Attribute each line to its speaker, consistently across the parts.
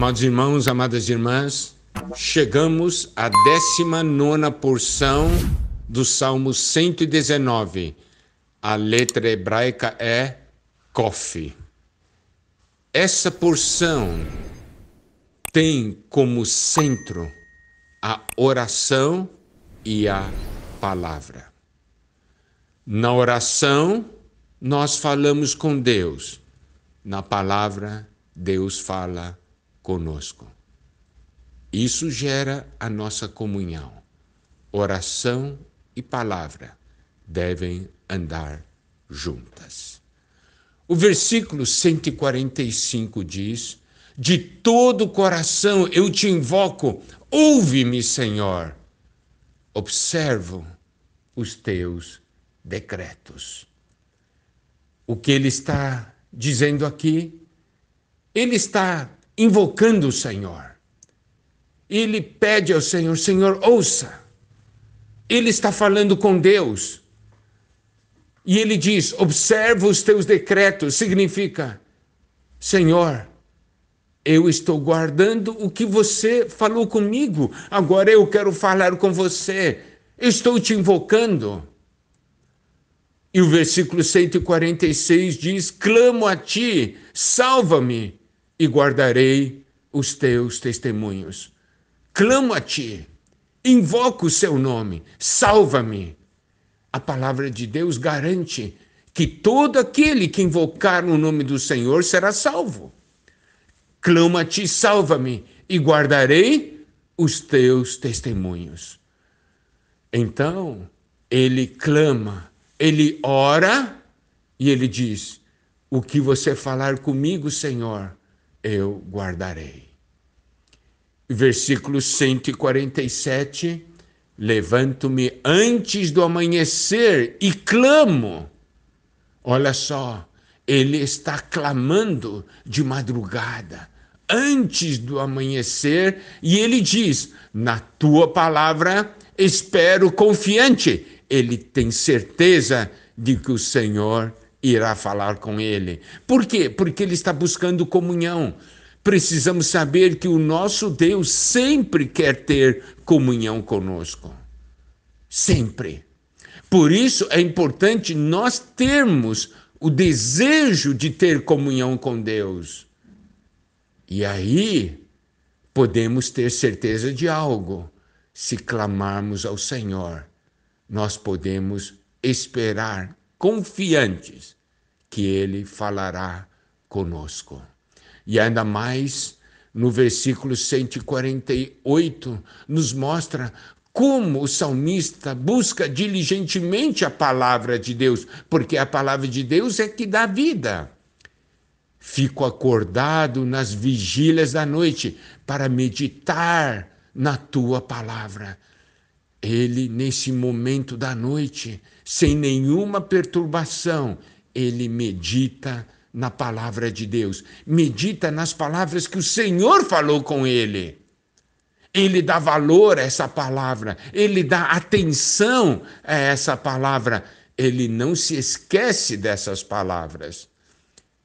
Speaker 1: Amados irmãos, amadas irmãs, chegamos à 19 porção do Salmo 119. A letra hebraica é Kof. Essa porção tem como centro a oração e a palavra. Na oração, nós falamos com Deus. Na palavra, Deus fala conosco. Isso gera a nossa comunhão. Oração e palavra devem andar juntas. O versículo 145 diz: De todo o coração eu te invoco, ouve-me, Senhor. Observo os teus decretos. O que ele está dizendo aqui? Ele está invocando o Senhor. Ele pede ao Senhor: Senhor, ouça. Ele está falando com Deus. E ele diz: Observa os teus decretos. Significa, Senhor, eu estou guardando o que você falou comigo. Agora eu quero falar com você. Estou te invocando. E o versículo 146 diz: Clamo a ti, salva-me e guardarei os teus testemunhos. Clamo a ti, invoco o seu nome, salva-me. A palavra de Deus garante que todo aquele que invocar o nome do Senhor será salvo. Clamo a ti, salva-me e guardarei os teus testemunhos. Então, ele clama, ele ora e ele diz: O que você falar comigo, Senhor, eu guardarei. Versículo 147. Levanto-me antes do amanhecer e clamo. Olha só, ele está clamando de madrugada, antes do amanhecer, e ele diz: Na tua palavra espero confiante. Ele tem certeza de que o Senhor irá falar com ele. Por quê? Porque ele está buscando comunhão. Precisamos saber que o nosso Deus sempre quer ter comunhão conosco. Sempre. Por isso é importante nós termos o desejo de ter comunhão com Deus. E aí podemos ter certeza de algo. Se clamarmos ao Senhor, nós podemos esperar confiantes que ele falará conosco. E ainda mais no versículo 148, nos mostra como o salmista busca diligentemente a palavra de Deus, porque a palavra de Deus é que dá vida. Fico acordado nas vigílias da noite para meditar na tua palavra ele, nesse momento da noite, sem nenhuma perturbação, ele medita na palavra de Deus, medita nas palavras que o Senhor falou com ele. Ele dá valor a essa palavra, ele dá atenção a essa palavra, ele não se esquece dessas palavras.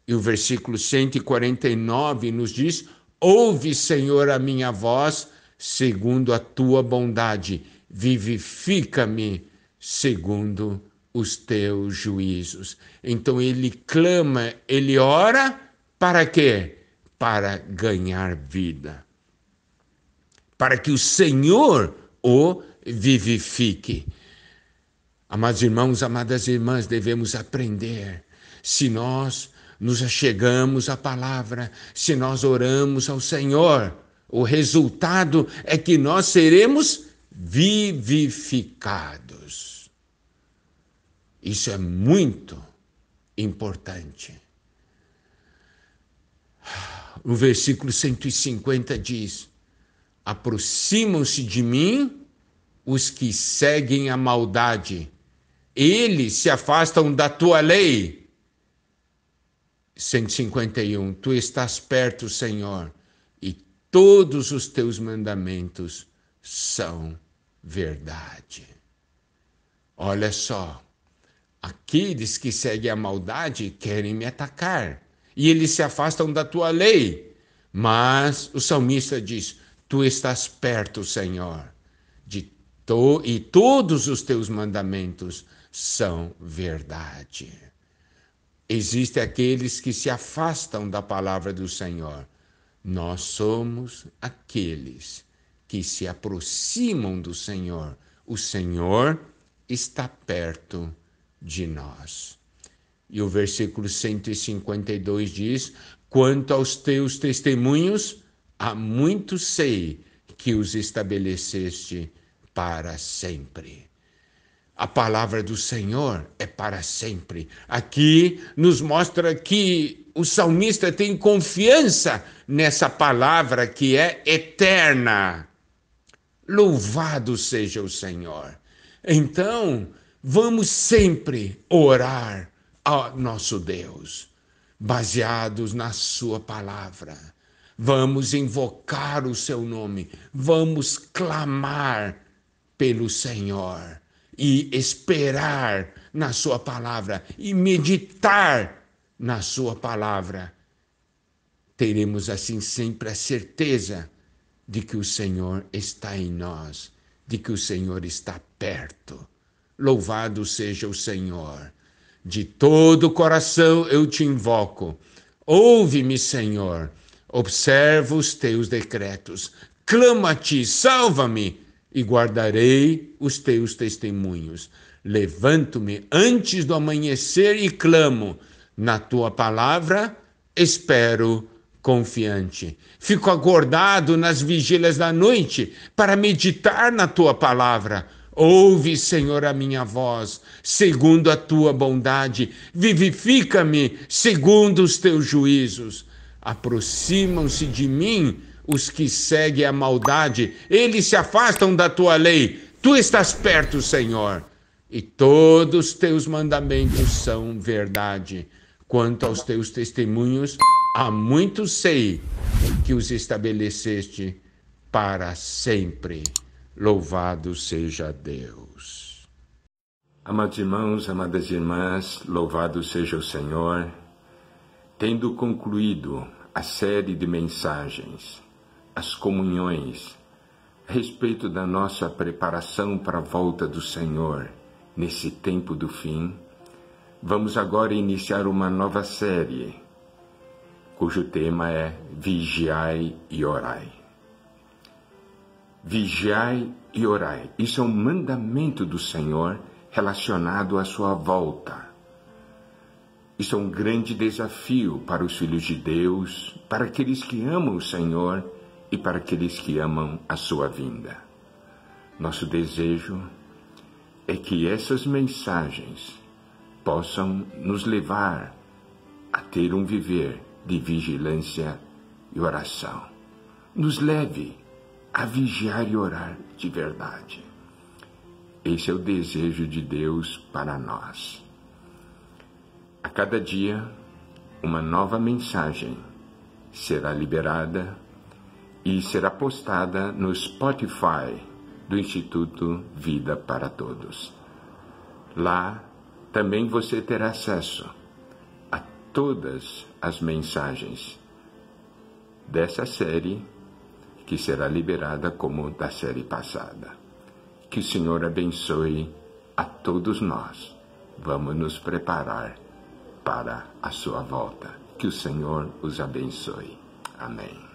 Speaker 1: E o versículo 149 nos diz: Ouve, Senhor, a minha voz, segundo a tua bondade vivifica-me segundo os teus juízos. Então ele clama, ele ora, para quê? Para ganhar vida. Para que o Senhor o vivifique. Amados irmãos, amadas irmãs, devemos aprender. Se nós nos achegamos à palavra, se nós oramos ao Senhor, o resultado é que nós seremos vivificados. Isso é muito importante. O versículo 150 diz: Aproximam-se de mim os que seguem a maldade, eles se afastam da tua lei. 151 Tu estás perto, Senhor, e todos os teus mandamentos são verdade. Olha só, aqueles que seguem a maldade querem me atacar e eles se afastam da tua lei. Mas o salmista diz: Tu estás perto, Senhor, de to e todos os teus mandamentos são verdade. Existem aqueles que se afastam da palavra do Senhor. Nós somos aqueles que se aproximam do Senhor. O Senhor está perto de nós. E o versículo 152 diz: Quanto aos teus testemunhos, há muito sei que os estabeleceste para sempre. A palavra do Senhor é para sempre. Aqui nos mostra que o salmista tem confiança nessa palavra que é eterna Louvado seja o Senhor. Então, vamos sempre orar ao nosso Deus, baseados na Sua palavra. Vamos invocar o Seu nome, vamos clamar pelo Senhor e esperar na Sua palavra e meditar na Sua palavra. Teremos assim sempre a certeza de que o Senhor está em nós, de que o Senhor está perto. Louvado seja o Senhor. De todo o coração eu te invoco. Ouve-me, Senhor. Observo os teus decretos. Clamo a ti, salva-me e guardarei os teus testemunhos. Levanto-me antes do amanhecer e clamo. Na tua palavra espero confiante. Fico acordado nas vigílias da noite para meditar na tua palavra. Ouve, Senhor, a minha voz, segundo a tua bondade. Vivifica-me segundo os teus juízos. Aproximam-se de mim os que seguem a maldade, eles se afastam da tua lei. Tu estás perto, Senhor, e todos teus mandamentos são verdade. Quanto aos teus testemunhos, Há muito sei que os estabeleceste para sempre. Louvado seja Deus. Amados irmãos, amadas irmãs, louvado seja o Senhor. Tendo concluído a série de mensagens, as comunhões, a respeito da nossa preparação para a volta do Senhor nesse tempo do fim, vamos agora iniciar uma nova série cujo tema é Vigiai e Orai. Vigiai e orai. Isso é um mandamento do Senhor relacionado à sua volta. Isso é um grande desafio para os filhos de Deus, para aqueles que amam o Senhor e para aqueles que amam a sua vinda. Nosso desejo é que essas mensagens possam nos levar a ter um viver de vigilância e oração. Nos leve a vigiar e orar de verdade. Esse é o desejo de Deus para nós. A cada dia, uma nova mensagem será liberada e será postada no Spotify do Instituto Vida para Todos. Lá também você terá acesso a todas as mensagens dessa série, que será liberada como da série passada. Que o Senhor abençoe a todos nós. Vamos nos preparar para a sua volta. Que o Senhor os abençoe. Amém.